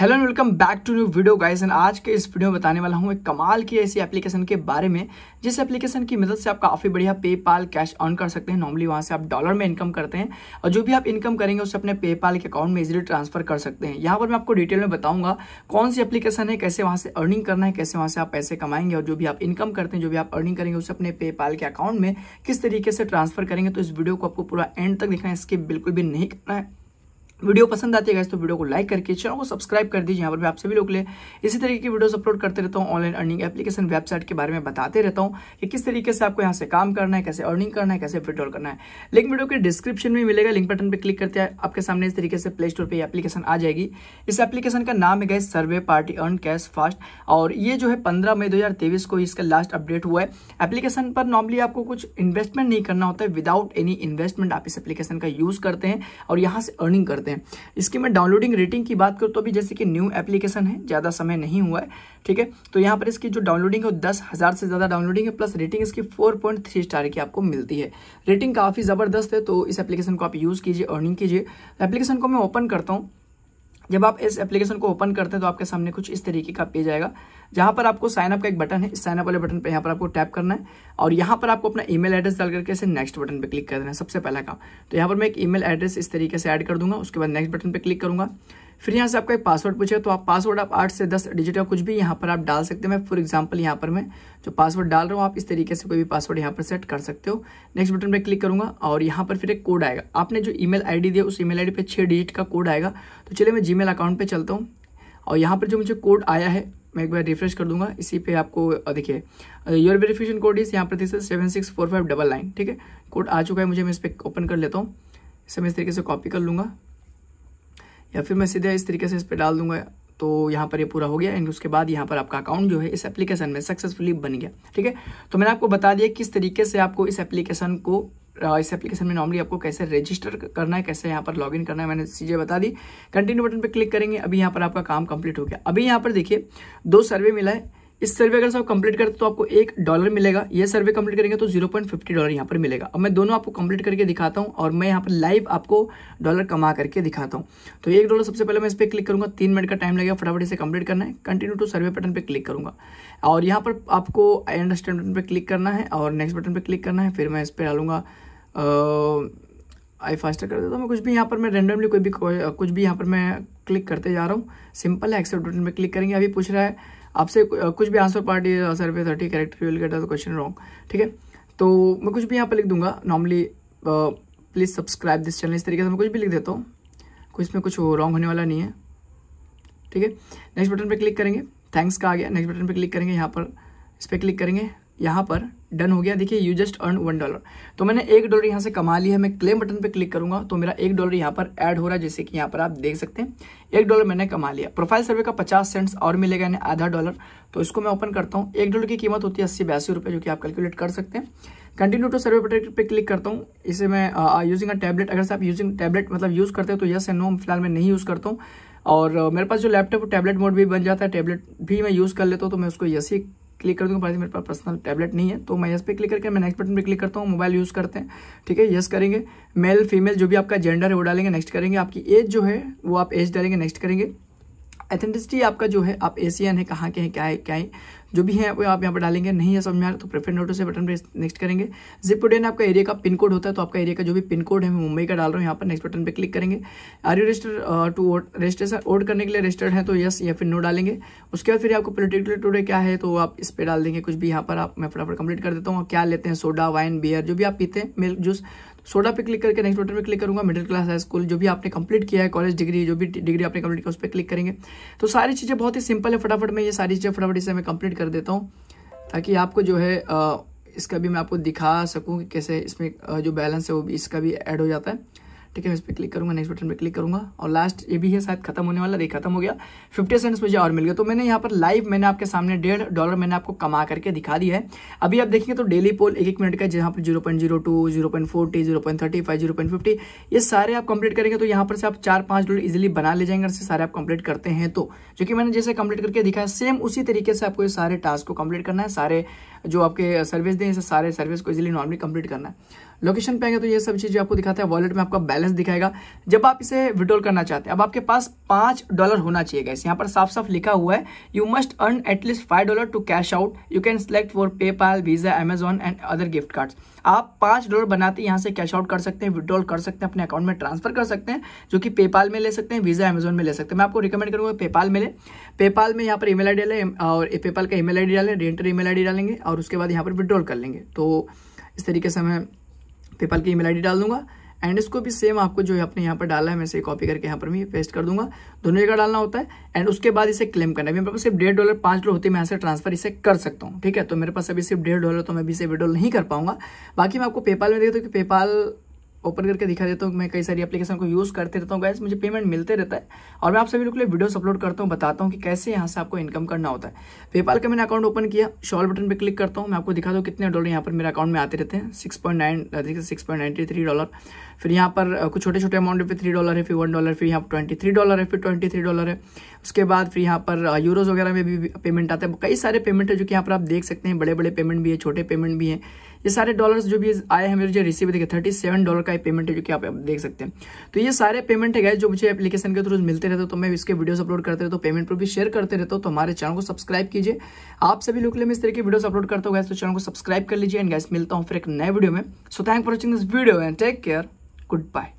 hello and welcome back to new video guys एंड आज के इस वीडियो में बताने वाला हूँ एक कमाल की ऐसी एप्लीकेशन के बारे में जिस एप्लीकेशन की मदद से आप काफ़ी बढ़िया पेपाल कैश अर्न कर सकते हैं नॉर्मली वहाँ से आप डॉलर में इनकम करते हैं और जो भी आप इनकम करेंगे उसे अपने पेपाल के अकाउंट में इजीली ट्रांसफर कर सकते हैं यहाँ पर मैं आपको डिटेल में बताऊंगा कौन सी एप्लीकेशन है कैसे वहाँ से अर्निंग करना है कैसे वहाँ से आप पैसे कमाएंगे और जो भी आप इनकम करते हैं जो भी आप अर्निंग करेंगे उसे अपने पेपाल के अकाउंट में किस तरीके से ट्रांसफर करेंगे तो इस वीडियो को आपको पूरा एंड तक देखना है इसके बिल्कुल भी नहीं करना है वीडियो पसंद आती है तो वीडियो को लाइक करके चैनल को सब्सक्राइब कर दीजिए यहाँ पर मैं आप सभी लोग ले इसी तरीके की वीडियोस अपलोड करते रहता हूँ ऑनलाइन अर्निंग एप्लीकेशन वेबसाइट के बारे में बताते रहता हूँ कि किस तरीके से आपको यहाँ से काम करना है कैसे अर्निंग करना है कैसे विड्रॉल करना है लिंक वीडियो के डिस्क्रिप्शन में मिलेगा लिंक बटन पर क्लिक करते हैं आपके सामने इस तरीके से प्ले स्टोर पर एप्लीकेशन आ जाएगी इस एप्लीकेशन का नाम है गए survey party earn cash fast और ये जो है पंद्रह मई दो को इसका लास्ट अपडेट हुआ है एप्लीकेशन पर नॉर्मली आपको कुछ इन्वेस्टमेंट नहीं करना होता है विदाउट एनी इन्वेस्टमेंट आप इस एप्लीकेशन का यूज करते हैं और यहाँ से अर्निंग करते हैं लेते हैं इसकी मैं डाउनलोडिंग रेटिंग की बात करूँ तो अभी जैसे कि न्यू एप्लीकेशन है ज़्यादा समय नहीं हुआ है ठीक है तो यहाँ पर इसकी जो डाउनलोडिंग है वो दस हज़ार से ज़्यादा डाउनलोडिंग है प्लस रेटिंग इसकी फोर पॉइंट थ्री स्टार की आपको मिलती है रेटिंग काफ़ी ज़बरदस्त है तो इस एप्लीकेशन को आप यूज़ कीजिए अर्निंग कीजिए एप्लीकेशन को मैं ओपन करता हूँ जब आप इस एप्लीकेशन को ओपन करते हैं तो आपके सामने कुछ इस तरीके का पेज आएगा जहाँ पर आपको साइन अप का एक बटन है इस साइनअप वाले बटन पर यहाँ पर आपको टैप करना है और यहाँ पर आपको अपना ईमेल एड्रेस डाल करके इसे नेक्स्ट बटन पर क्लिक कर देना है सबसे पहला काम तो यहाँ पर मैं एक ईमेल एड्रेस इस तरीके से ऐड कर दूंगा उसके बाद नेक्स्ट बटन पर क्लिक करूंगा फिर यहाँ से आपका एक पासवर्ड पूछेगा तो आप पासवर्ड आप आठ से दस डिजिट का कुछ भी यहाँ पर आप डाल सकते हैं फॉर एग्जाम्पल यहाँ पर मैं जो पासवर्ड डाल रहा हूँ आप इस तरीके से कोई भी पासवर्ड यहाँ पर सेट कर सकते हो नेक्स्ट बटन पर क्लिक करूँगा और यहाँ पर फिर एक कोड आएगा आपने जो आई डी दिया उस आई डी पर छः डिजिट का कोड आएगा तो चलिए मैं मेल अकाउंट पर चलता हूँ और यहाँ पर जो मुझे कोड आया है मैं एक बार रिफ्रेश कर दूंगा इसी पे आपको देखिए योर वेरिफिकेशन कोड इस यहाँ पर देखिए seven six four five double nine ठीक है कोड आ चुका है मुझे मैं इस पर ओपन कर लेता हूँ इसे मैं इस तरीके से कॉपी कर लूँगा या फिर मैं सीधे इस तरीके से इस पर डाल दूंगा तो यहाँ पर ये यह पूरा हो गया एंड उसके बाद यहाँ पर आपका अकाउंट जो है इस एप्लीकेशन में सक्सेसफुली बन गया ठीक है तो मैंने आपको बता दिया किस तरीके से आपको इस एप्लीकेशन को इस एप्लीकेशन में नॉर्मली आपको कैसे रजिस्टर करना है कैसे यहाँ पर लॉगिन करना है मैंने चीज़ें बता दी कंटिन्यू बटन पर क्लिक करेंगे अभी यहाँ पर आपका काम कंप्लीट हो गया अभी यहाँ पर देखिए दो सर्वे मिला है इस सर्वे अगर सब कंप्लीट करते तो आपको एक डॉलर मिलेगा ये सर्वे कंप्लीट करेंगे तो जीरो पॉइंट फिफ्टी डॉलर यहाँ पर मिलेगा अब मैं दोनों आपको कंप्लीट करके दिखाता हूँ और मैं यहाँ पर लाइव आपको डॉलर कमा करके दिखाता हूँ तो एक डॉलर सबसे पहले मैं इस पर क्लिक करूँगा तीन मिनट का टाइम लगेगा फटाफट इसे कंप्लीट करना है कंटिन्यू टू सर्वे बटन पर क्लिक करूँगा और यहाँ पर आपको आई अंडरस्टैंड बटन पर क्लिक करना है और नेक्स्ट बटन पर क्लिक करना है फिर मैं इस पर डालूंगा आई फास्टर कर देता हूँ मैं कुछ भी यहाँ पर मैं रेंडमली कोई भी कुछ भी यहाँ पर मैं क्लिक करते जा रहा हूँ सिंपल है एक्सेप्ट बटन पर क्लिक करेंगे अभी पूछ रहा है आपसे कुछ भी आंसर पार्टी आंसर पे thirty character will get the question wrong ठीक है तो मैं कुछ भी यहाँ पर लिख दूंगा normally please subscribe this channel इस तरीके से मैं कुछ भी लिख देता हूँ कुछ में कुछ रॉन्ग होने वाला नहीं है ठीक है नेक्स्ट बटन पर क्लिक करेंगे थैंक्स का आ गया नेक्स्ट बटन पर क्लिक करेंगे यहाँ पर इस पर क्लिक करेंगे यहाँ पर डन हो गया देखिए you just earn one dollar तो मैंने एक डॉलर यहाँ से कमा लिया है मैं क्लेम बटन पे क्लिक करूंगा तो मेरा एक डॉलर यहाँ पर ऐड हो रहा है जैसे कि यहाँ पर आप देख सकते हैं एक डॉलर मैंने कमा लिया प्रोफाइल सर्वे का पचास सेंट्स और मिलेगा यानी आधा डॉलर तो इसको मैं ओपन करता हूँ एक डॉलर की कीमत होती है अस्सी बयासी रुपये जो कि आप कैलकुलेट कर सकते हैं कंटिन्यू टू सर्वे बटन पर क्लिक करता हूँ इसे मैं यूजिंग अ टैबलेट अगर आप यूजिंग टैबलेट मतलब यूज़ करते हो तो यस एंड नो फिलहाल मैं नहीं यूज़ करता हूँ और मेरे पास जो लैपटॉप टैबलेट मोड भी बन जाता है टैबलेट भी मैं यूज़ कर लेता हूँ तो मैं उसको यस ही क्लिक कर दूंगा पास मेरे पास पर्सनल टैबलेट नहीं है तो मैं यस पे क्लिक करके मैं नेक्स्ट बटन पे क्लिक करता हूँ मोबाइल यूज़ करते हैं ठीक है यस करेंगे मेल फीमेल जो भी आपका जेंडर है वो डालेंगे नेक्स्ट करेंगे आपकी एज जो है वो आप एज डालेंगे नेक्स्ट करेंगे एथेंटिसिटी आपका जो है आप एशियन है कहाँ के हैं क्या है क्या है जो भी है वो आप यहाँ पर डालेंगे नहीं है समझ में आ रहा तो प्रेफर नोटो से बटन पर नेक्स्ट करेंगे जिप टू आपका एरिया का पिन कोड होता है तो आपका एरिया का जो भी पिन कोड है मैं मुंबई का डाल रहा हूँ यहाँ पर नेक्स्ट बटन पर क्लिक करेंगे are you register to vote registration vote करने के लिए रजिस्टर्ड है तो यस या फिर नो डालेंगे उसके बाद फिर आपको पर्टिकुलर टूडे क्या है तो आप इस पर डाल देंगे कुछ भी यहाँ पर आप मैं फटाफट कंप्लीट कर देता हूँ क्या लेते हैं सोडा वाइन बियर जो भी आप पीते हैं मिल्क जूस सोडा पे क्लिक करके नेक्स्ट बटन पे क्लिक करूंगा मिडिल क्लास हाई स्कूल जो भी आपने कंप्लीट किया है कॉलेज डिग्री जो भी डिग्री आपने कंप्लीट किया उस पर क्लिक करेंगे तो सारी चीज़ें बहुत ही सिंपल है फटाफट में ये सारी चीज़ें फटाफट इसे मैं कंप्लीट कर देता हूँ ताकि आपको जो है इसका भी मैं आपको दिखा सकूँ कि कैसे इसमें जो बैलेंस है वो भी इसका भी ऐड हो जाता है ठीक है इस पर क्लिक करूँगा नेक्स्ट बटन पर क्लिक करूँगा और लास्ट ये भी है शायद खत्म होने वाला रही खत्म हो गया फिफ्टी सेंट्स मुझे और मिल गया तो मैंने यहाँ पर लाइव मैंने आपके सामने डेढ़ डॉलर मैंने आपको कमा करके दिखा दिया है अभी आप देखेंगे तो डेली पोल एक एक मिनट का जहाँ पर zero point zero two zero point forty zero point thirty five zero point fifty ये सारे आप कंप्लीट करेंगे तो यहाँ पर से आप चार पाँच डॉलर इजिली बना ले जाएंगे से सारे आप कंप्लीट करते हैं तो जो कि मैंने जैसे कंप्लीट करके दिखाया सेम उसी तरीके से आपको ये सारे टास्क को कंप्लीट करना है सारे जो आपके सर्विस दें सारे सर्विस को इजिली नॉर्मली कंप्लीट करना है लोकेशन पे आएंगे तो ये सब चीज़ जो आपको दिखाता है वॉलेट में आपका बैलेंस दिखाएगा जब आप इसे विड्रॉल करना चाहते हैं अब आपके पास पाँच डॉलर होना चाहिए गैस यहाँ पर साफ साफ लिखा हुआ है you must earn at least five dollar to cash out you can select for PayPal Visa Amazon and other gift cards आप पाँच डॉलर बनाते यहाँ से कैश आउट कर सकते हैं विड्रॉल कर सकते हैं अपने अकाउंट में ट्रांसफर कर सकते हैं जो कि पेपाल में ले सकते हैं वीज़ा अमेजॉन में ले सकते हैं मैं आपको रिकमेंड करूँगा पेपाल में ले पेपाल में यहाँ पर ईमेल आई डालें और पेपाल का ईमेल डी डालें रेंटर ईमेल आई डालेंगे और उसके बाद यहाँ पर विड्रॉल कर लेंगे तो इस तरीके से हमें पेपाल की ईमेल आईडी डाल दूंगा एंड इसको भी सेम आपको जो है अपने यहाँ पर डाला है मैं इसे कॉपी करके यहाँ पर मैं पेस्ट कर दूंगा दोनों जगह डालना होता है एंड उसके बाद इसे क्लेम करना है मेरे पास सिर्फ डेढ़ डॉलर पाँच डॉलर है मैं यहाँ से ट्रांसफर इसे कर सकता हूँ ठीक है तो मेरे पास अभी सिर्फ डेढ़ डॉलर तो मैं अभी इसे विड्रॉल नहीं कर पाऊंगा बाकी मैं आपको पेपाल में देखता हूँ कि पेपाल ओपन करके दिखा देता हूँ मैं कई सारी एप्लीकेशन को यूज़ करते रहता हूँ गैस मुझे पेमेंट मिलते रहता है और मैं आप सभी लोग के लिए वीडियोस अपलोड करता हूँ बताता हूँ कि कैसे यहाँ से आपको इनकम करना होता है पेपाल का मैंने अकाउंट ओपन किया शॉल बटन पर क्लिक करता हूँ मैं आपको दिखा दूँ कितने डॉलर यहाँ पर मेरे अकाउंट में आते रहते हैं six point nine six point three dollar फिर यहाँ पर कुछ छोटे छोटे अमाउंट है फिर थ्री डॉलर है फिर वन डॉलर फिर यहाँ पर ट्वेंटी थ्री डॉलर है फिर ट्वेंटी थ्री डॉलर है उसके बाद फिर यहाँ पर यूरोज वगैरह में भी पेमेंट आता है कई सारे पेमेंट है जो कि यहाँ पर आप देख सकते हैं बड़े बड़े पेमेंट भी है छोटे पेमेंट भी हैं ये सारे डॉलर्स जो भी आए हैं मेरे जो रिसीव देखे थर्टी सेवन डॉलर का पेमेंट है जो कि आप देख सकते हैं तो ये सारे पेमेंट है जो मुझे एप्लीकेशन के थ्रू मिलते रहते तो मैं इसके वीडियोस अपलोड करते रहता तो पेमेंट पर भी शेयर करते रहते तो हमारे चैनल को सब्सक्राइब कीजिए आप सभी लोग इस तरह की वीडियो अपलोड करता हो गैस तो चैनल को सब्सक्राइब कर लीजिए एंड गैस मिलता हूँ फिर एक नए वीडियो में so thank for watching this video and take care good bye